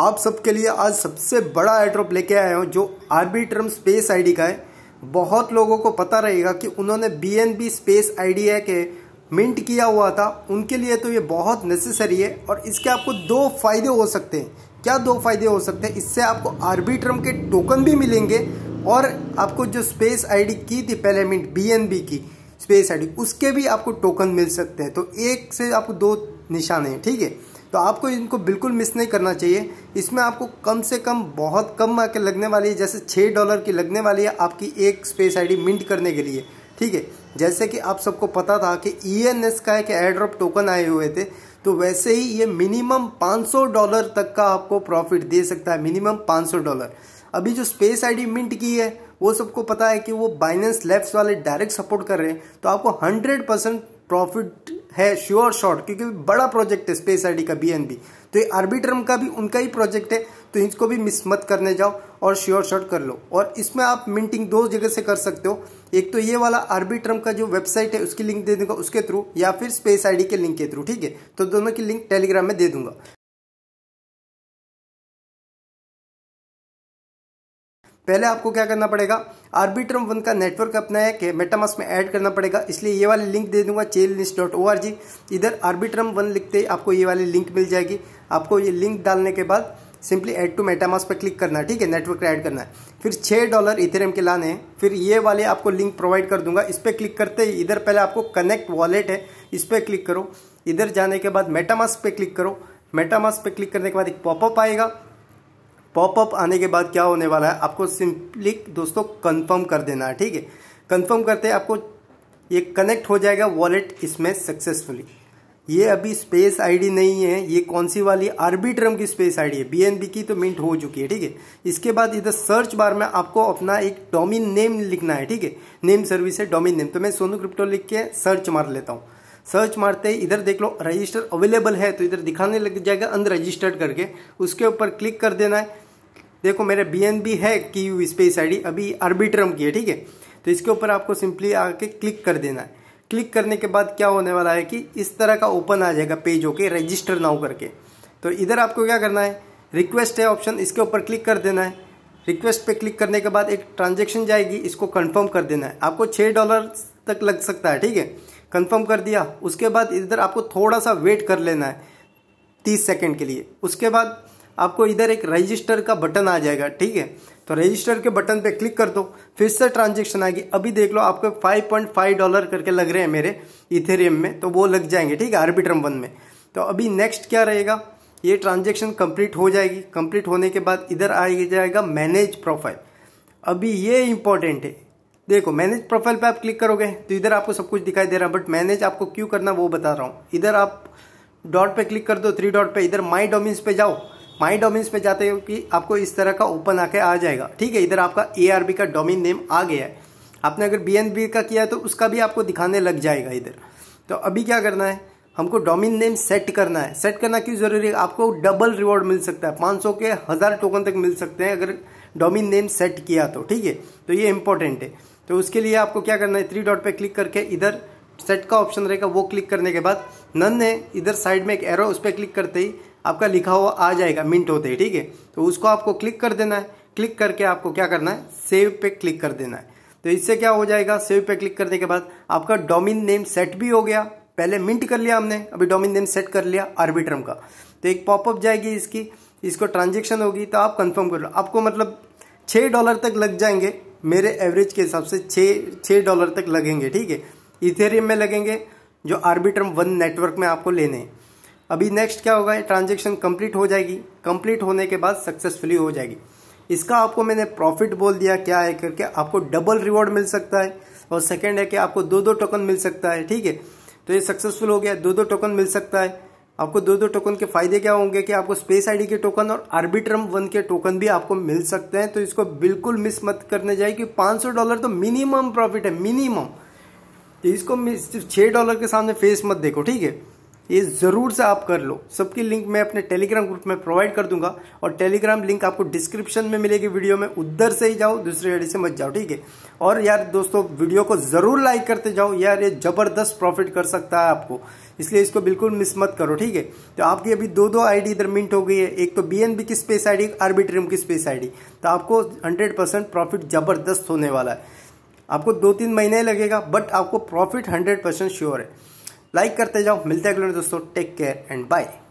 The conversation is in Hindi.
आप सबके लिए आज सबसे बड़ा एड्रॉप लेके आया हूँ जो आर्बिट्रम स्पेस आईडी का है बहुत लोगों को पता रहेगा कि उन्होंने B N B space I D के मिंट किया हुआ था उनके लिए तो ये बहुत नेसेसरी है और इसके आपको दो फायदे हो सकते हैं क्या दो फायदे हो सकते हैं इससे आपको आर्बिट्रम के टोकन भी मिलेंगे और आपको जो स्पेस आईडी की थी पहले मिंट बी की स्पेस आईडी उसके भी आपको टोकन मिल सकते हैं तो एक से आपको दो निशान हैं ठीक है तो आपको इनको बिल्कुल मिस नहीं करना चाहिए इसमें आपको कम से कम बहुत कम आके लगने वाली है जैसे छः डॉलर की लगने वाली है आपकी एक स्पेस आईडी मिंट करने के लिए ठीक है जैसे कि आप सबको पता था कि ई एन एस का एक एड्रॉप टोकन आए हुए थे तो वैसे ही ये मिनिमम 500 डॉलर तक का आपको प्रॉफिट दे सकता है मिनिमम 500 डॉलर अभी जो स्पेस आईडी मिंट की है वो सबको पता है कि वो बाइनेंस लेफ्ट वाले डायरेक्ट सपोर्ट कर रहे हैं तो आपको हंड्रेड परसेंट प्रॉफिट है श्योर शॉर्ट क्योंकि बड़ा प्रोजेक्ट है स्पेस आईडी का बीएनबी तो ये आर्बिट्रम का भी उनका ही प्रोजेक्ट है तो इसको भी मिस मत करने जाओ और श्योर शॉर्ट कर लो और इसमें आप मिंटिंग दो जगह से कर सकते हो एक तो ये वाला आर्बिट्रम का जो वेबसाइट है उसकी लिंक दे दूंगा उसके थ्रू या फिर स्पेस आईडी के लिंक के थ्रू ठीक है तो दोनों की लिंक टेलीग्राम में दे दूंगा पहले आपको क्या करना पड़ेगा आर्बिट्रम वन का नेटवर्क अपना है कि मेटामास में ऐड करना पड़ेगा इसलिए ये वाली लिंक दे दूंगा chainlist dot O R G इधर आर्बिट्रम वन लिखते ही आपको ये वाली लिंक मिल जाएगी आपको ये लिंक डालने के बाद सिंपली ऐड टू मेटामास पर क्लिक करना है ठीक है नेटवर्क पर ऐड करना है फिर छः डॉलर इथेरियम के लाने हैं फिर ये वाले आपको लिंक प्रोवाइड कर दूंगा इस पर क्लिक करते ही इधर पहले आपको कनेक्ट वॉलेट है इस पर क्लिक करो इधर जाने के बाद मेटामास पे क्लिक करो मेटामास पे क्लिक करने के बाद एक पॉपअप आएगा पॉपअप आने के बाद क्या होने वाला है आपको सिंपली दोस्तों कंफर्म कर देना है ठीक है कंफर्म करते आपको ये कनेक्ट हो जाएगा वॉलेट इसमें सक्सेसफुली ये अभी स्पेस आईडी नहीं है ये कौन सी वाली आर्बिट्रम की स्पेस आईडी है बीएनबी की तो मिंट हो चुकी है ठीक है इसके बाद इधर सर्च बार में आपको अपना एक डोमिन नेम लिखना है ठीक है नेम सर्विस है डोमिन नेम तो मैं सोनू क्रिप्टो लिख के सर्च मार लेता हूँ सर्च मारते ही इधर देख लो रजिस्टर अवेलेबल है तो इधर दिखाने लग जाएगा अनरजिस्टर्ड करके उसके ऊपर क्लिक कर देना है देखो मेरा बी है की यू स्पेस आई अभी आर्बिट्रम की है ठीक है तो इसके ऊपर आपको सिंपली आके क्लिक कर देना है क्लिक करने के बाद क्या होने वाला है कि इस तरह का ओपन आ जाएगा पेज होके रजिस्टर नाउ करके तो इधर आपको क्या करना है रिक्वेस्ट है ऑप्शन इसके ऊपर क्लिक कर देना है रिक्वेस्ट पे क्लिक करने के बाद एक ट्रांजेक्शन जाएगी इसको कंफर्म कर देना है आपको छः डॉलर तक लग सकता है ठीक है कंफर्म कर दिया उसके बाद इधर आपको थोड़ा सा वेट कर लेना है तीस सेकेंड के लिए उसके बाद आपको इधर एक रजिस्टर का बटन आ जाएगा ठीक है तो रजिस्टर के बटन पे क्लिक कर दो फिर से ट्रांजेक्शन आएगी अभी देख लो आपको 5.5 डॉलर करके लग रहे हैं मेरे इथेरियम में तो वो लग जाएंगे ठीक है आर्बिट्रम वन में तो अभी नेक्स्ट क्या रहेगा ये ट्रांजेक्शन कंप्लीट हो जाएगी कंप्लीट होने के बाद इधर आ जाएगा मैनेज प्रोफाइल अभी ये इंपॉर्टेंट है देखो मैनेज प्रोफाइल पे आप क्लिक करोगे तो इधर आपको सब कुछ दिखाई दे रहा है बट मैनेज आपको क्यों करना वो बता रहा हूँ इधर आप डॉट पे क्लिक कर दो थ्री डॉट पे इधर माई डोमिन पे जाओ माई डोमिन पे जाते हो कि आपको इस तरह का ओपन आके आ जाएगा ठीक है इधर आपका ए का डोमिन नेम आ गया है आपने अगर बी का किया है तो उसका भी आपको दिखाने लग जाएगा इधर तो अभी क्या करना है हमको डोमिन नेम सेट करना है सेट करना क्यों ज़रूरी है आपको डबल रिवॉर्ड मिल सकता है 500 के हज़ार टोकन तक मिल सकते हैं अगर डोमिन नेम सेट किया तो ठीक है तो ये इंपॉर्टेंट है तो उसके लिए आपको क्या करना है थ्री डॉट पे क्लिक करके इधर सेट का ऑप्शन रहेगा वो क्लिक करने के बाद नन है इधर साइड में एक एरो उस पर क्लिक करते ही आपका लिखा हुआ आ जाएगा मिंट होते ही ठीक है तो उसको आपको क्लिक कर देना है क्लिक करके आपको क्या करना है सेव पे क्लिक कर देना है तो इससे क्या हो जाएगा सेव पे क्लिक करने के बाद आपका डोमिन नेम सेट भी हो गया पहले मिंट कर लिया हमने अभी डोमिन नेम सेट कर लिया आर्बिट्रम का तो एक पॉपअप जाएगी इसकी इसको ट्रांजेक्शन होगी तो आप कन्फर्म कर लो आपको मतलब छः डॉलर तक लग जाएंगे मेरे एवरेज के हिसाब से छः छः डॉलर तक लगेंगे ठीक है इथेरियम में लगेंगे जो आर्बिट्रम वन नेटवर्क में आपको लेने हैं अभी नेक्स्ट क्या होगा ट्रांजेक्शन कंप्लीट हो जाएगी कंप्लीट होने के बाद सक्सेसफुली हो जाएगी इसका आपको मैंने प्रॉफिट बोल दिया क्या है करके आपको डबल रिवॉर्ड मिल सकता है और सेकेंड है कि आपको दो दो टोकन मिल सकता है ठीक है तो ये सक्सेसफुल हो गया दो दो टोकन मिल सकता है आपको दो दो टोकन के फायदे क्या होंगे कि आपको स्पेस आईडी के टोकन और आर्बिट्रम वन के टोकन भी आपको मिल सकते हैं तो इसको बिल्कुल मिस मत करने जाए कि 500 डॉलर तो मिनिमम प्रॉफिट है मिनिमम तो इसको सिर्फ छह डॉलर के सामने फेस मत देखो ठीक है ये ज़रूर से आप कर लो सबकी लिंक मैं अपने टेलीग्राम ग्रुप में प्रोवाइड कर दूंगा और टेलीग्राम लिंक आपको डिस्क्रिप्शन में मिलेगी वीडियो में उधर से ही जाओ दूसरे आईडी से मत जाओ ठीक है और यार दोस्तों वीडियो को ज़रूर लाइक करते जाओ यार ये ज़बरदस्त प्रॉफिट कर सकता है आपको इसलिए इसको बिल्कुल मिस मत करो ठीक है तो आपकी अभी दो दो आईडी इधर मिंट हो गई है एक तो बीएनबी की स्पेस आईडी आर्बिट्रियम की स्पेस आईडी तो आपको 100% प्रॉफिट ज़बरदस्त होने वाला है आपको दो तीन महीने लगेगा बट आपको प्रॉफिट 100% श्योर है लाइक करते जाओ मिलते हैं अगले दोस्तों टेक केयर एंड बाय